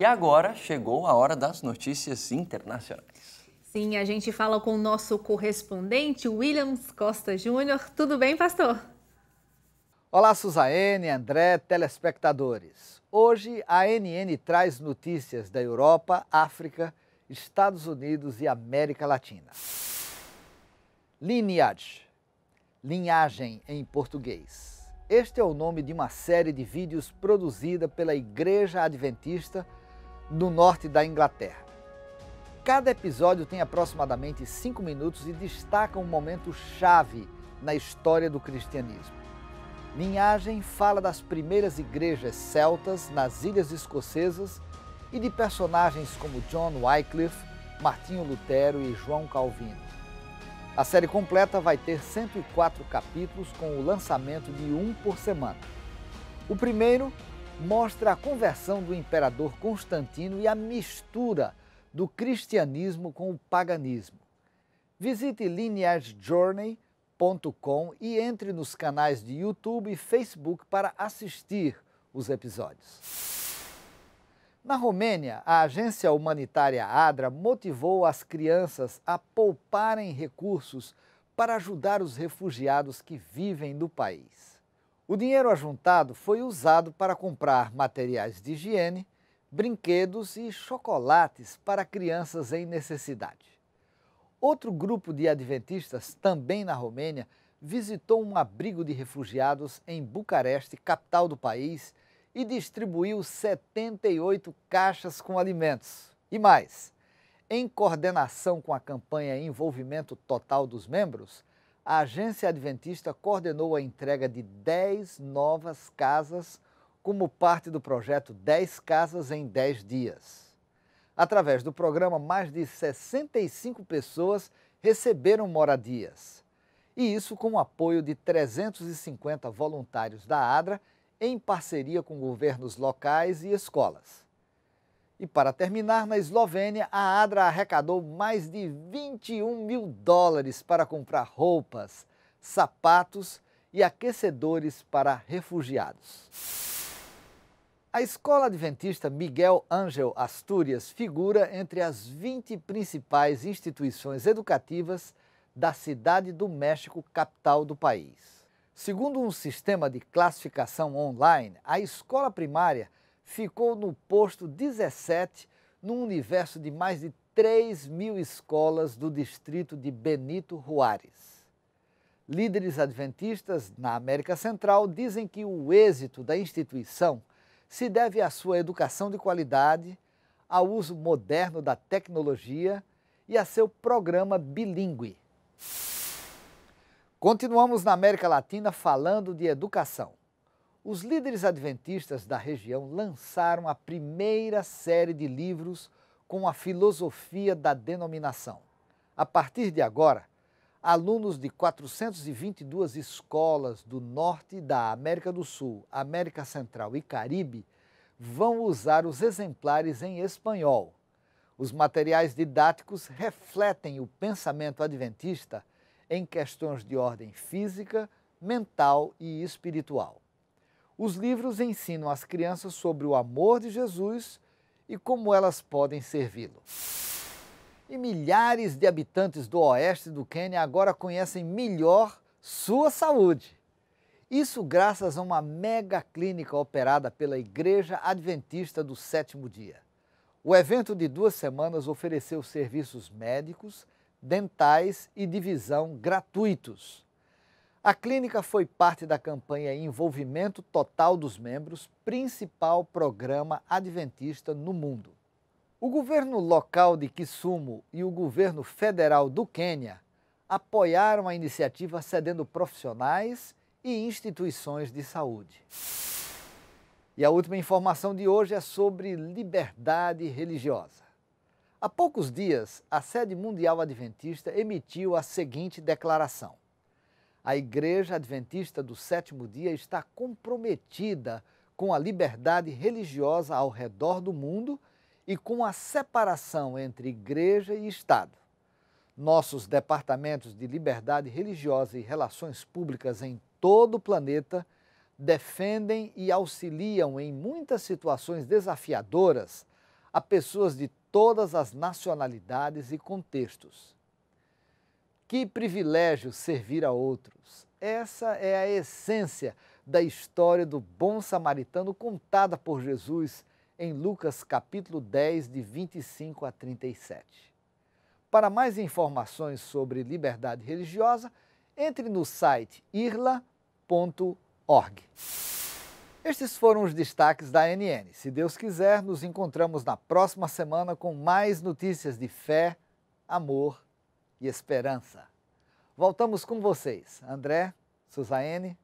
E agora chegou a hora das notícias internacionais. Sim, a gente fala com o nosso correspondente Williams Costa Júnior. Tudo bem, pastor? Olá, Suzaene, André, telespectadores. Hoje a NN traz notícias da Europa, África, Estados Unidos e América Latina. Lineage, linhagem em português. Este é o nome de uma série de vídeos produzida pela Igreja Adventista no norte da Inglaterra. Cada episódio tem aproximadamente cinco minutos e destaca um momento chave na história do cristianismo. Linhagem fala das primeiras igrejas celtas nas ilhas escocesas e de personagens como John Wycliffe, Martinho Lutero e João Calvino. A série completa vai ter 104 capítulos com o lançamento de um por semana. O primeiro mostra a conversão do imperador Constantino e a mistura do cristianismo com o paganismo. Visite lineagejourney.com e entre nos canais de YouTube e Facebook para assistir os episódios. Na Romênia, a agência humanitária ADRA motivou as crianças a pouparem recursos para ajudar os refugiados que vivem no país. O dinheiro ajuntado foi usado para comprar materiais de higiene, brinquedos e chocolates para crianças em necessidade. Outro grupo de adventistas, também na Romênia, visitou um abrigo de refugiados em Bucareste, capital do país, e distribuiu 78 caixas com alimentos. E mais, em coordenação com a campanha Envolvimento Total dos Membros, a agência adventista coordenou a entrega de 10 novas casas como parte do projeto 10 Casas em 10 Dias. Através do programa, mais de 65 pessoas receberam moradias. E isso com o apoio de 350 voluntários da ADRA, em parceria com governos locais e escolas. E para terminar, na Eslovênia, a Adra arrecadou mais de 21 mil dólares para comprar roupas, sapatos e aquecedores para refugiados. A escola adventista Miguel Ângel Astúrias figura entre as 20 principais instituições educativas da cidade do México, capital do país. Segundo um sistema de classificação online, a escola primária ficou no posto 17, num universo de mais de 3 mil escolas do distrito de Benito Juárez. Líderes adventistas na América Central dizem que o êxito da instituição se deve à sua educação de qualidade, ao uso moderno da tecnologia e a seu programa bilíngue. Continuamos na América Latina falando de educação os líderes adventistas da região lançaram a primeira série de livros com a filosofia da denominação. A partir de agora, alunos de 422 escolas do norte da América do Sul, América Central e Caribe vão usar os exemplares em espanhol. Os materiais didáticos refletem o pensamento adventista em questões de ordem física, mental e espiritual. Os livros ensinam as crianças sobre o amor de Jesus e como elas podem servi-lo. E milhares de habitantes do oeste do Quênia agora conhecem melhor sua saúde. Isso graças a uma mega clínica operada pela Igreja Adventista do Sétimo Dia. O evento de duas semanas ofereceu serviços médicos, dentais e divisão gratuitos. A clínica foi parte da campanha Envolvimento Total dos Membros, principal programa adventista no mundo. O governo local de Kisumu e o governo federal do Quênia apoiaram a iniciativa cedendo profissionais e instituições de saúde. E a última informação de hoje é sobre liberdade religiosa. Há poucos dias, a sede mundial adventista emitiu a seguinte declaração: a Igreja Adventista do Sétimo Dia está comprometida com a liberdade religiosa ao redor do mundo e com a separação entre Igreja e Estado. Nossos departamentos de liberdade religiosa e relações públicas em todo o planeta defendem e auxiliam em muitas situações desafiadoras a pessoas de todas as nacionalidades e contextos. Que privilégio servir a outros. Essa é a essência da história do bom samaritano contada por Jesus em Lucas capítulo 10, de 25 a 37. Para mais informações sobre liberdade religiosa, entre no site irla.org. Estes foram os destaques da NN. Se Deus quiser, nos encontramos na próxima semana com mais notícias de fé, amor e e esperança. Voltamos com vocês, André, Suzaene.